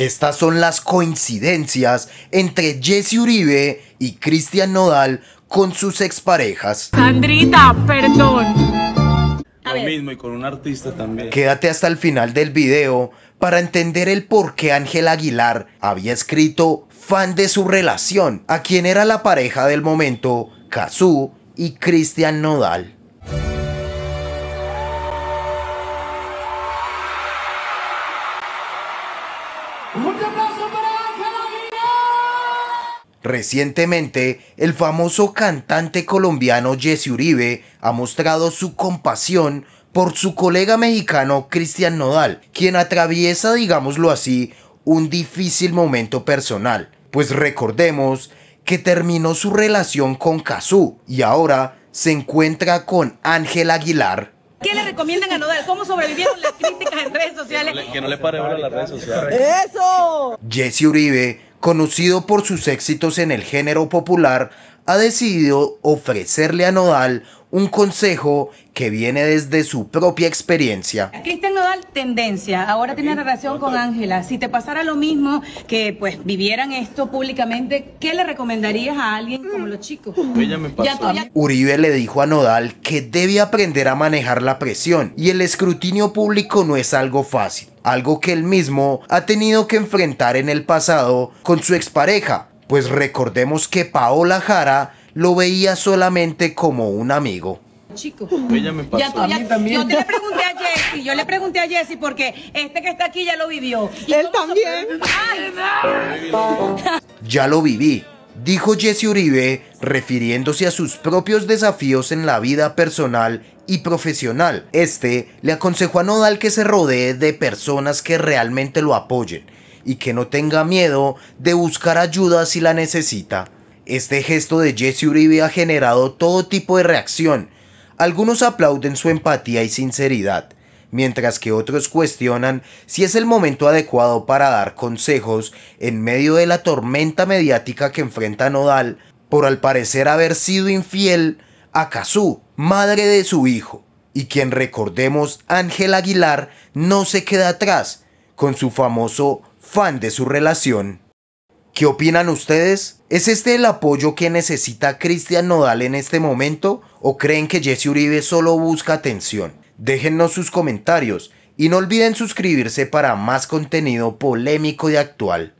Estas son las coincidencias entre Jesse Uribe y Cristian Nodal con sus exparejas. Sandrita, perdón. mismo y con un artista también. Quédate hasta el final del video para entender el por qué Ángel Aguilar había escrito fan de su relación, a quien era la pareja del momento, Kazú y Cristian Nodal. Recientemente, el famoso cantante colombiano Jesse Uribe ha mostrado su compasión por su colega mexicano Cristian Nodal, quien atraviesa, digámoslo así, un difícil momento personal. Pues recordemos que terminó su relación con Kazú y ahora se encuentra con Ángel Aguilar, recomiendan a Nodal? ¿Cómo sobrevivieron las críticas en redes sociales? Que no le, pare ahora las redes sociales. ¡Eso! Jesse Uribe, conocido por sus éxitos en el género popular, ha decidido ofrecerle a Nodal un consejo que viene desde su propia experiencia. Cristian Nodal, tendencia, ahora tiene relación con Ángela. Si te pasara lo mismo, que pues vivieran esto públicamente, ¿qué le recomendarías a alguien como los chicos? Mm. Uribe le dijo a Nodal que debe aprender a manejar la presión y el escrutinio público no es algo fácil, algo que él mismo ha tenido que enfrentar en el pasado con su expareja, pues recordemos que Paola Jara lo veía solamente como un amigo. Chico, Yo te le pregunté a Jessy, yo le pregunté a Jessy porque este que está aquí ya lo vivió. Y Él también. Ya lo viví, dijo Jesse Uribe, refiriéndose a sus propios desafíos en la vida personal y profesional. Este le aconsejó a Nodal que se rodee de personas que realmente lo apoyen y que no tenga miedo de buscar ayuda si la necesita. Este gesto de Jesse Uribe ha generado todo tipo de reacción. Algunos aplauden su empatía y sinceridad, mientras que otros cuestionan si es el momento adecuado para dar consejos en medio de la tormenta mediática que enfrenta Nodal por al parecer haber sido infiel a Kazú, madre de su hijo, y quien recordemos Ángel Aguilar no se queda atrás con su famoso fan de su relación. ¿Qué opinan ustedes? ¿Es este el apoyo que necesita Cristian Nodal en este momento o creen que Jesse Uribe solo busca atención? Déjennos sus comentarios y no olviden suscribirse para más contenido polémico y actual.